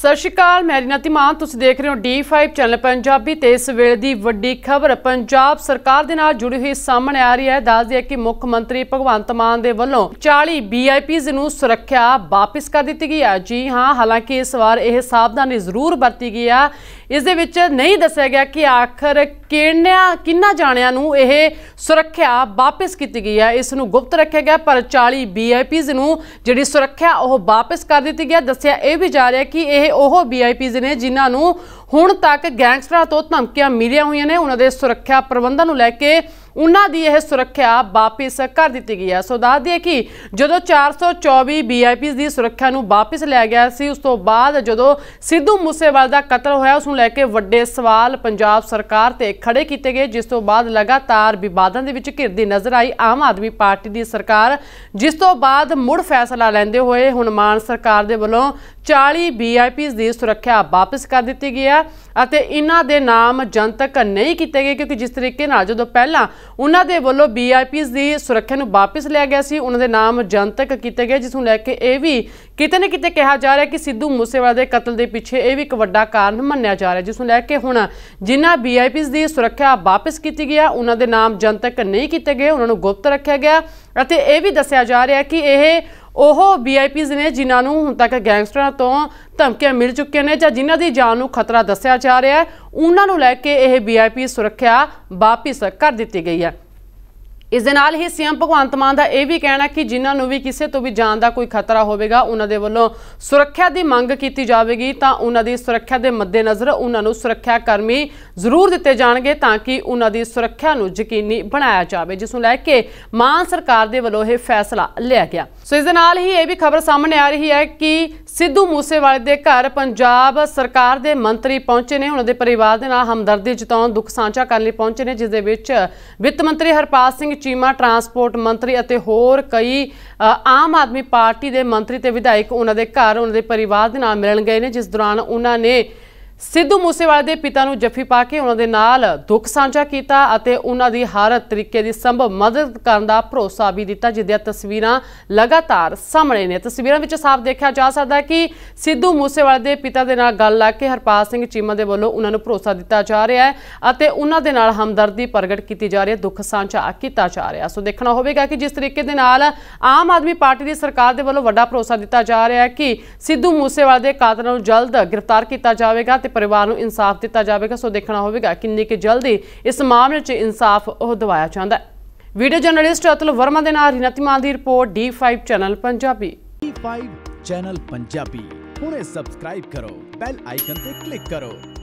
ਸਤਿ ਸ਼੍ਰੀ ਅਕਾਲ ਮੈਂ ਰੀਨਾ ਤਿਮਾਨ ਤੁਸੀਂ ਦੇਖ ਰਹੇ ਹੋ D5 ਚੈਨਲ ਪੰਜਾਬੀ ਤੇ ਇਸ ਵੇਲੇ ਦੀ ਵੱਡੀ ਖਬਰ ਪੰਜਾਬ ਸਰਕਾਰ ਦੇ ਨਾਲ ਜੁੜੀ ਹੋਈ ਸਾਹਮਣੇ ਆ ਰਹੀ ਹੈ ਦੱਸਦੇ ਕਿ ਮੁੱਖ ਮੰਤਰੀ ਭਗਵੰਤ ਮਾਨ ਦੇ ਵੱਲੋਂ 40 ਵੀਆਈਪੀਜ਼ ਨੂੰ ਸੁਰੱਖਿਆ ਵਾਪਸ ਕਰ ਦਿੱਤੀ ਗਈ ਹੈ ਜੀ ਹਾਂ ਹਾਲਾਂਕਿ ਇਸ ਵਾਰ ਇਹ ਸਾਵਧਾਨੀ ਜ਼ਰੂਰ ਵਰਤੀ ਗਈ ਆ ਇਸ ਦੇ ਵਿੱਚ ਨਹੀਂ ਦੱਸਿਆ ਗਿਆ ਕਿ ਆਖਰ ਕਿੰਨਿਆਂ ਕਿੰਨਾ ਜਾਣਿਆਂ ਨੂੰ ਇਹ ਸੁਰੱਖਿਆ ਵਾਪਸ ਕੀਤੀ ਗਈ ਹੈ ਇਸ ਨੂੰ ਗੁਪਤ ਰੱਖਿਆ ਗਿਆ ਪਰ 40 ਵੀਆਈਪੀਜ਼ ਨੂੰ ਜਿਹੜੀ ਸੁਰੱਖਿਆ ਉਹ ਵਾਪਸ ਕਰ ਦਿੱਤੀ ਗਈ ਦੱਸਿਆ ਇਹ ਵੀ ਜਾ ਰਿਹਾ ਕਿ ਇਹ ਇਹ ਉਹ ਵੀਆਈਪੀਜ਼ ਨੇ ਜਿਨ੍ਹਾਂ ਨੂੰ ਹੁਣ ਤੱਕ ਗੈਂਗਸਟਰਾਂ ਤੋਂ ਧਮਕੀਆਂ ਮਿਲੀਆਂ ਹੋਈਆਂ ਨੇ ਉਹਨਾਂ ਦੇ ਸੁਰੱਖਿਆ ਪ੍ਰਬੰਧਾਂ ਨੂੰ ਲੈ ਕੇ ਉਹਨਾਂ ਦੀ ਇਹ ਸੁਰੱਖਿਆ ਵਾਪਸ ਕਰ ਦਿੱਤੀ ਗਈ ਹੈ ਸੋ ਦੱਸ ਦਈਏ ਕਿ ਜਦੋਂ 424 ਵੀਆਈਪੀਸ ਦੀ ਸੁਰੱਖਿਆ ਨੂੰ ਵਾਪਸ ਲਿਆ ਗਿਆ ਸੀ ਉਸ ਤੋਂ ਬਾਅਦ ਜਦੋਂ ਸਿੱਧੂ ਮੂਸੇਵਾਲ ਦਾ ਕਤਲ ਹੋਇਆ ਉਸ ਨੂੰ ਲੈ ਕੇ ਵੱਡੇ ਸਵਾਲ ਪੰਜਾਬ ਸਰਕਾਰ ਤੇ ਖੜੇ ਕੀਤੇ ਗਏ ਜਿਸ ਤੋਂ ਬਾਅਦ ਲਗਾਤਾਰ ਵਿਵਾਦਾਂ ਦੇ ਵਿੱਚ ਘਿਰਦੀ ਨਜ਼ਰ ਆਈ ਆਮ ਆਦਮੀ ਪਾਰਟੀ ਦੀ ਸਰਕਾਰ ਜਿਸ ਤੋਂ ਬਾਅਦ ਮੁੜ ਫੈਸਲਾ ਲੈਂਦੇ ਹੋਏ ਹੁਣ ਮਾਨ ਸਰਕਾਰ ਦੇ ਵੱਲੋਂ 40 ਵੀਆਈਪੀਸ ਦੀ ਸੁਰੱਖਿਆ ਵਾਪਸ ਕਰ ਦਿੱਤੀ ਗਈ ਹੈ ਅਤੇ ਇਹਨਾਂ ਦੇ ਨਾਮ ਜਨਤਕ ਨਹੀਂ ਕੀਤੇ ਗਏ ਕਿਉਂਕਿ ਜਿਸ ਤਰੀਕੇ ਨਾਲ ਜਦੋਂ ਪਹਿਲਾਂ ਉਹਨਾਂ ਦੇ ਵੱਲੋਂ ਬੀਆਈਪੀਜ਼ ਦੀ ਸੁਰੱਖਿਆ ਨੂੰ ਵਾਪਸ ਲਿਆ ਗਿਆ ਸੀ ਉਹਨਾਂ ਦੇ ਨਾਮ ਜਨਤਕ ਕੀਤੇ ਗਏ ਜਿਸ ਨੂੰ ਲੈ ਕੇ ਇਹ ਵੀ ਕਿਤੇ ਨਾ ਕਿਤੇ ਕਿਹਾ ਜਾ ਰਿਹਾ ਕਿ ਸਿੱਧੂ ਮੂਸੇਵਾਲਾ ਦੇ ਕਤਲ ਦੇ ਪਿੱਛੇ ਇਹ ਵੀ ਇੱਕ ਵੱਡਾ ਕਾਰਨ ਮੰਨਿਆ ਜਾ ਰਿਹਾ ਜਿਸ ਨੂੰ ਲੈ ਕੇ ਹੁਣ ਜਿਨ੍ਹਾਂ ਬੀਆਈਪੀਜ਼ ਦੀ ਸੁਰੱਖਿਆ ਵਾਪਸ ਕੀਤੀ ਗਿਆ ਉਹਨਾਂ ਦੇ ਨਾਮ ਜਨਤਕ ਨਹੀਂ ਕੀਤੇ ਗਏ ਉਹਨਾਂ ਨੂੰ ਗੁਪਤ ਰੱਖਿਆ ਗਿਆ ਅਤੇ ਇਹ ਵੀ ਦੱਸਿਆ ਜਾ ਰਿਹਾ ਕਿ ਇਹ ਉਹ ਵੀਆਈਪੀਜ਼ ਨੇ ਜਿਨ੍ਹਾਂ ਨੂੰ ਹੁਣ ਤੱਕ ਗੈਂਗਸਟਰਾਂ ਤੋਂ ਧਮਕੀਆਂ ਮਿਲ ਚੁੱਕੀਆਂ ਨੇ ਜਾਂ ਜਿਨ੍ਹਾਂ ਦੀ ਜਾਨ ਨੂੰ ਖਤਰਾ ਦੱਸਿਆ ਜਾ ਰਿਹਾ ਹੈ ਉਹਨਾਂ ਨੂੰ ਲੈ ਕੇ ਇਹ ਵੀਆਈਪੀ ਸੁਰੱਖਿਆ ਵਾਪਸ ਕਰ ਦਿੱਤੀ ਗਈ ਹੈ ਇਸ ਦੇ ਨਾਲ ਹੀ ਸੀਐਮ ਭਗਵੰਤ ਮਾਨ ਦਾ ਇਹ ਵੀ ਕਹਿਣਾ ਕਿ ਜਿਨ੍ਹਾਂ ਨੂੰ ਵੀ ਕਿਸੇ ਤੋਂ ਵੀ ਜਾਨ ਦਾ ਕੋਈ ਖਤਰਾ ਹੋਵੇਗਾ ਉਹਨਾਂ ਦੇ ਵੱਲੋਂ ਸੁਰੱਖਿਆ ਦੀ ਮੰਗ ਕੀਤੀ ਜਾਵੇਗੀ ਤਾਂ ਉਹਨਾਂ ਦੀ ਸੁਰੱਖਿਆ ਦੇ ਮੱਦੇਨਜ਼ਰ ਉਹਨਾਂ ਨੂੰ ਸੁਰੱਖਿਆ ਕਰਮੀ ਜ਼ਰੂਰ ਦਿੱਤੇ ਜਾਣਗੇ ਤਾਂ ਕਿ ਉਹਨਾਂ ਦੀ ਸੁਰੱਖਿਆ ਨੂੰ ਯਕੀਨੀ ਬਣਾਇਆ ਜਾਵੇ ਜਿਸ ਨੂੰ ਲੈ ਕੇ ਮਾਨ ਸਰਕਾਰ ਦੇ ਵੱਲੋਂ ਇਹ ਫੈਸਲਾ ਲਿਆ ਗਿਆ ਸੋ ਇਸ ਦੇ ਨਾਲ ਹੀ ਇਹ ਵੀ ਖਬਰ ਸਾਹਮਣੇ ਆ ਰਹੀ ਹੈ ਕਿ ਸਿੱਧੂ ਮੂਸੇਵਾਲੇ ਦੇ ਘਰ ਪੰਜਾਬ ਸਰਕਾਰ ਦੇ ਮੰਤਰੀ ਪਹੁੰਚੇ ਨੇ ਉਹਨਾਂ ਦੇ ਪਰਿਵਾਰ ਦੇ ਨਾਲ ਹਮਦਰਦੀ ਜਤਾਉਣ ਦੁੱਖ ਸਾਂਝਾ ਕਰਨ ਲਈ ਪਹੁੰਚੇ ਨੇ ਜਿਸ ਦੇ ਵਿੱਚ ਵਿੱਤ ਮੰਤਰੀ ਹਰਪਾਲ ਸਿੰਘ ਚੀਮਾ ਟਰਾਂਸਪੋਰਟ ਮੰਤਰੀ ਅਤੇ ਹੋਰ ਕਈ ਆਮ ਆਦਮੀ ਪਾਰਟੀ ਦੇ ਮੰਤਰੀ ਤੇ ਵਿਧਾਇਕ ਉਹਨਾਂ ਦੇ ਘਰ ਉਹਨਾਂ ਦੇ ਪਰਿਵਾਰ ਦੇ ਨਾਲ ਮਿਲਣ ਗਏ ਨੇ ਜਿਸ ਦੌਰਾਨ ਉਹਨਾਂ ਨੇ ਸਿੱਧੂ ਮੂਸੇਵਾਲੇ ਦੇ ਪਿਤਾ ਨੂੰ ਜੱਫੀ ਪਾ ਕੇ ਉਹਨਾਂ ਦੇ ਨਾਲ ਦੁੱਖ ਸਾਂਝਾ ਕੀਤਾ ਅਤੇ ਉਹਨਾਂ ਦੀ ਹਰ ਤਰੀਕੇ ਦੀ ਸੰਭਵ ਮਦਦ ਕਰਨ ਦਾ ਭਰੋਸਾ ਵੀ ਦਿੱਤਾ ਜਿਸ ਤਸਵੀਰਾਂ ਲਗਾਤਾਰ ਸਾਹਮਣੇ ਨੇ ਤਸਵੀਰਾਂ ਵਿੱਚ ਸਾਫ਼ ਦੇਖਿਆ ਜਾ ਸਕਦਾ ਹੈ ਕਿ ਸਿੱਧੂ ਮੂਸੇਵਾਲੇ ਦੇ ਪਿਤਾ ਦੇ ਨਾਲ ਗੱਲ ਲਾ ਕੇ ਹਰਪਾਲ ਸਿੰਘ ਚੀਮਾ ਦੇ ਵੱਲੋਂ ਉਹਨਾਂ ਨੂੰ ਭਰੋਸਾ ਦਿੱਤਾ ਜਾ ਰਿਹਾ ਹੈ ਅਤੇ ਉਹਨਾਂ ਦੇ ਨਾਲ ਹਮਦਰਦੀ ਪ੍ਰਗਟ ਕੀਤੀ ਜਾ ਰਹੀ ਹੈ ਦੁੱਖ ਸਾਂਝਾ ਕੀਤਾ ਜਾ ਰਿਹਾ ਸੋ ਦੇਖਣਾ ਹੋਵੇਗਾ ਕਿ ਜਿਸ ਤਰੀਕੇ ਦੇ ਨਾਲ ਆਮ ਆਦਮੀ ਪਾਰਟੀ ਦੀ ਸਰਕਾਰ ਦੇ ਵੱਲੋਂ ਵੱਡਾ ਭਰੋਸਾ ਦਿੱਤਾ ਜਾ ਰਿਹਾ ਹੈ ਕਿ ਸਿੱਧੂ ਮੂਸੇਵਾਲੇ ਦੇ ਕਾਤਲਾਂ ਨੂੰ ਜਲਦ ਗ੍ਰਿਫਤਾਰ ਕੀਤਾ ਜਾਵੇਗਾ ਤੇ ਪਰਿਵਾਰ ਨੂੰ ਇਨਸਾਫ ਦਿੱਤਾ ਜਾਵੇਗਾ ਸੋ ਦੇਖਣਾ ਹੋਵੇਗਾ ਕਿੰਨੇ ਕਿ ਜਲਦੀ ਇਸ ਮਾਮਲੇ 'ਚ ਇਨਸਾਫ ਉਹ ਦਵਾਇਆ ਜਾਂਦਾ ਵੀਡੀਓ ਜਰਨਲਿਸਟ ਅਤਲ ਵਰਮਾ ਦੇ ਨਾਲ ਰਿਨਤੀਮਾਨ ਦੀ report D5 channel Punjabi D5 channel Punjabi ਹੁਣੇ ਸਬਸਕ੍ਰਾਈਬ ਕਰੋ ਬੈਲ ਆਈਕਨ ਤੇ ਕਲਿੱਕ ਕਰੋ